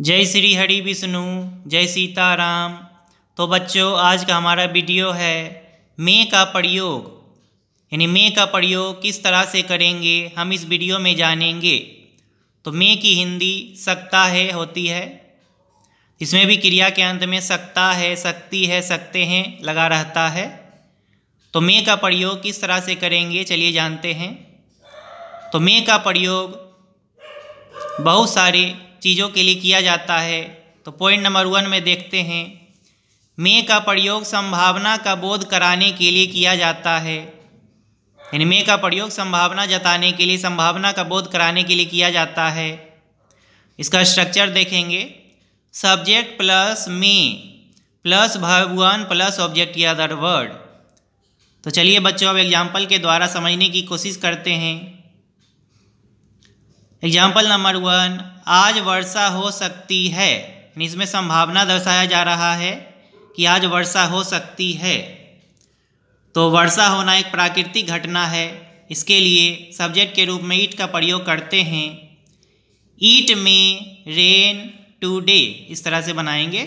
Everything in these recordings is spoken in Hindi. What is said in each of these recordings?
जय श्री हरि विष्णु जय सीता राम तो बच्चों आज का हमारा वीडियो है मे का प्रयोग यानी मे का प्रयोग किस तरह से करेंगे हम इस वीडियो में जानेंगे तो मे की हिंदी सकता है होती है इसमें भी क्रिया के अंत में सकता है सकती है सकते हैं लगा रहता है तो मे का प्रयोग किस तरह से करेंगे चलिए जानते हैं तो मे का प्रयोग बहुत सारे चीज़ों के लिए किया जाता है तो पॉइंट नंबर वन में देखते हैं मे का प्रयोग संभावना का बोध कराने के लिए किया जाता है यानी मे का प्रयोग संभावना जताने के लिए संभावना का बोध कराने के लिए किया जाता है इसका स्ट्रक्चर देखेंगे सब्जेक्ट प्लस मे प्लस भगवान प्लस ऑब्जेक्ट या अदर वर्ड तो चलिए बच्चों अब एग्जाम्पल के द्वारा समझने की कोशिश करते हैं एग्जाम्पल नंबर वन आज वर्षा हो सकती है इसमें संभावना दर्शाया जा रहा है कि आज वर्षा हो सकती है तो वर्षा होना एक प्राकृतिक घटना है इसके लिए सब्जेक्ट के रूप में ईट का प्रयोग करते हैं ईट में रेन डे इस तरह से बनाएंगे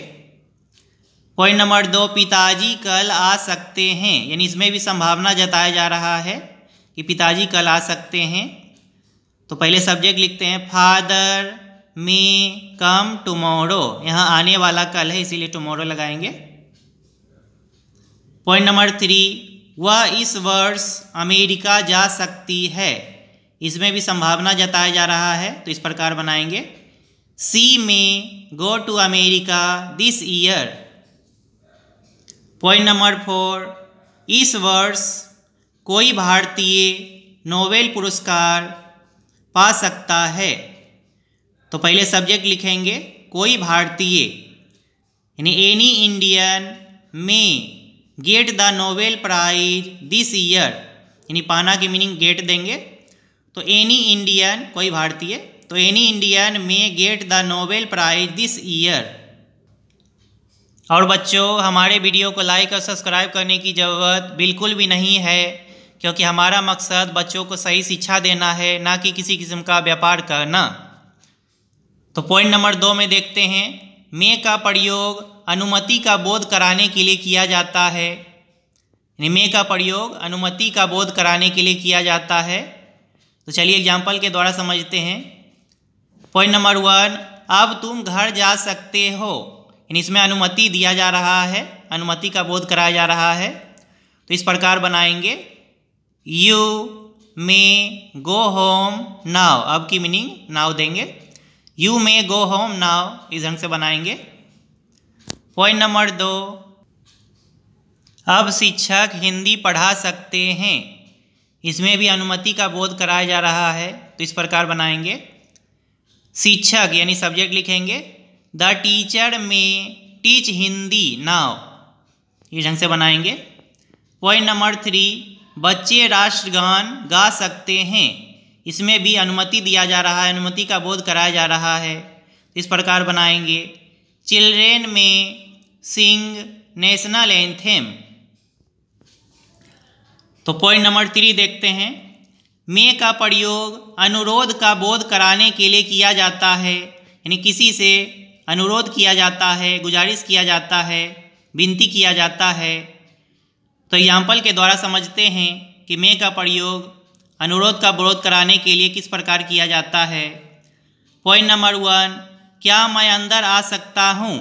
पॉइंट नंबर दो पिताजी कल आ सकते हैं यानी इसमें भी संभावना जताया जा रहा है कि पिताजी कल आ सकते हैं तो पहले सब्जेक्ट लिखते हैं फादर मी कम टुमोरो यहाँ आने वाला कल है इसीलिए टुमोरो लगाएंगे पॉइंट नंबर थ्री वह इस वर्ष अमेरिका जा सकती है इसमें भी संभावना जताया जा रहा है तो इस प्रकार बनाएंगे सी में go to America this year point number four इस वर्ष कोई भारतीय नोबेल पुरस्कार पा सकता है तो पहले सब्जेक्ट लिखेंगे कोई भारतीय यानी any Indian may get the Nobel prize this year यानी पाना की मीनिंग गेट देंगे तो एनी इंडियन कोई भारतीय तो any Indian may get the Nobel prize this year और बच्चों हमारे वीडियो को लाइक और सब्सक्राइब करने की ज़रूरत बिल्कुल भी नहीं है क्योंकि हमारा मकसद बच्चों को सही शिक्षा देना है ना कि किसी किस्म का व्यापार करना तो पॉइंट नंबर दो में देखते हैं मे का प्रयोग अनुमति का बोध कराने के लिए किया जाता है मे का प्रयोग अनुमति का बोध कराने के लिए किया जाता है तो चलिए एग्जाम्पल के द्वारा समझते हैं पॉइंट नंबर वन अब तुम घर जा सकते हो यानी इसमें अनुमति दिया जा रहा है अनुमति का बोध कराया जा रहा है तो इस प्रकार बनाएंगे you may go home now अब की मीनिंग नाव देंगे you may go home now इस ढंग से बनाएंगे पॉइंट नंबर दो अब शिक्षक हिंदी पढ़ा सकते हैं इसमें भी अनुमति का बोध कराया जा रहा है तो इस प्रकार बनाएंगे शिक्षक यानी सब्जेक्ट लिखेंगे the teacher may teach Hindi now ये ढंग से बनाएंगे पॉइंट नंबर थ्री बच्चे राष्ट्रगान गा सकते हैं इसमें भी अनुमति दिया जा रहा है अनुमति का बोध कराया जा रहा है इस प्रकार बनाएंगे children may sing national anthem तो पॉइंट नंबर थ्री देखते हैं मे का प्रयोग अनुरोध का बोध कराने के लिए किया जाता है यानी किसी से अनुरोध किया जाता है गुजारिश किया जाता है विनती किया जाता है तो एग्जाम्पल के द्वारा समझते हैं कि मे का प्रयोग अनुरोध का विरोध कराने के लिए किस प्रकार किया जाता है पॉइंट नंबर वन क्या मैं अंदर आ सकता हूँ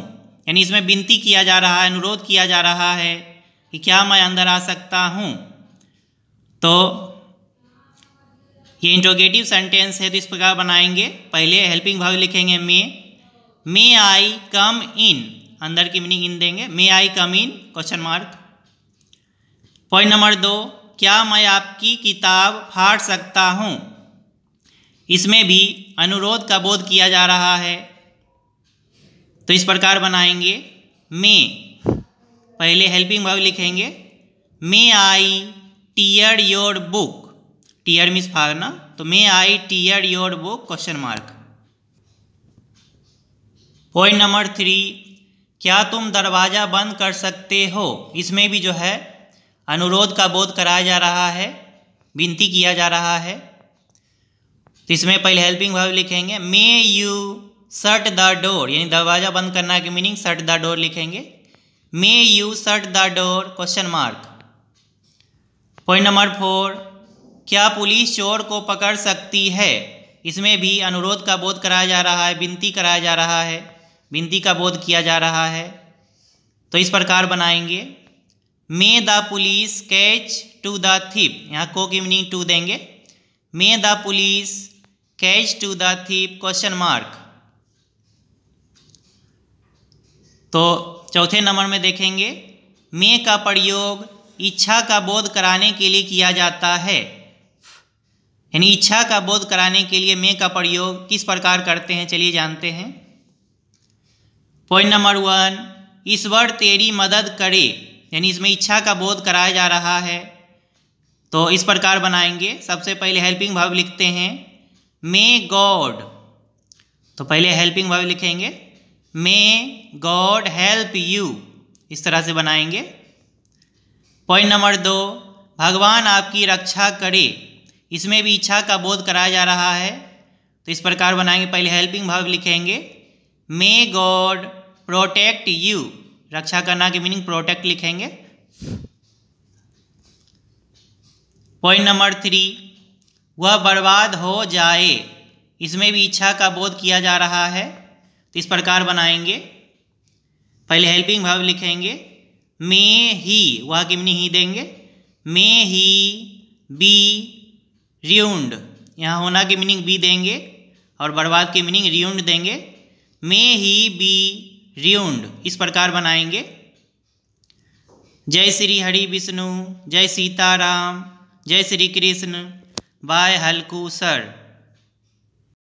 यानी इसमें विनती किया जा रहा है अनुरोध किया जा रहा है कि क्या मैं अंदर आ सकता हूँ तो ये इंट्रोगेटिव सेंटेंस है तो इस प्रकार बनाएंगे पहले हेल्पिंग भाव लिखेंगे मे मे आई कम इन अंदर की मीनिंग इन देंगे may I come in question mark point number दो क्या मैं आपकी किताब फाड़ सकता हूँ इसमें भी अनुरोध का बोध किया जा रहा है तो इस प्रकार बनाएंगे मे पहले हेल्पिंग भाव लिखेंगे may I tear your book tear मिस फाड़ना तो may I tear your book question mark point number three क्या तुम दरवाज़ा बंद कर सकते हो इसमें भी जो है अनुरोध का बोध कराया जा रहा है विनती किया जा रहा है तो इसमें पहले हेल्पिंग भाव लिखेंगे may you shut the door यानी दरवाज़ा बंद करना की मीनिंग सट द डोर लिखेंगे may you shut the door question mark point number four क्या पुलिस चोर को पकड़ सकती है इसमें भी अनुरोध का बोध कराया जा रहा है विनती कराया जा रहा है विनती का बोध किया जा रहा है तो इस प्रकार बनाएंगे may the police catch to the thief यहाँ को की मीनिंग टू देंगे may the police catch to the thief question mark तो चौथे नंबर में देखेंगे मे का प्रयोग इच्छा का बोध कराने के लिए किया जाता है यानी इच्छा का बोध कराने के लिए मे का प्रयोग किस प्रकार करते हैं चलिए जानते हैं पॉइंट नंबर वन ईश्वर तेरी मदद करे यानी इसमें इच्छा का बोध कराया जा रहा है तो इस प्रकार बनाएंगे सबसे पहले हेल्पिंग भाव लिखते हैं मे गॉड तो पहले हेल्पिंग भाव लिखेंगे मे गॉड हेल्प यू इस तरह से बनाएंगे पॉइंट नंबर दो भगवान आपकी रक्षा करे इसमें भी इच्छा का बोध कराया जा रहा है तो इस प्रकार बनाएंगे पहले हेल्पिंग भाव लिखेंगे मे गॉड प्रोटेक्ट यू रक्षा करना की मीनिंग प्रोटेक्ट लिखेंगे पॉइंट नंबर थ्री वह बर्बाद हो जाए इसमें भी इच्छा का बोध किया जा रहा है तो इस प्रकार बनाएंगे पहले हेल्पिंग भाव लिखेंगे मे ही वह किमनी ही देंगे मे ही बी रियूंड यहाँ होना की मीनिंग बी देंगे और बर्बाद की मीनिंग रियूंड देंगे मे ही बी रियुंड इस प्रकार बनाएंगे जय श्री हरि विष्णु जय सीताराम जय श्री कृष्ण बाय हल्कू सर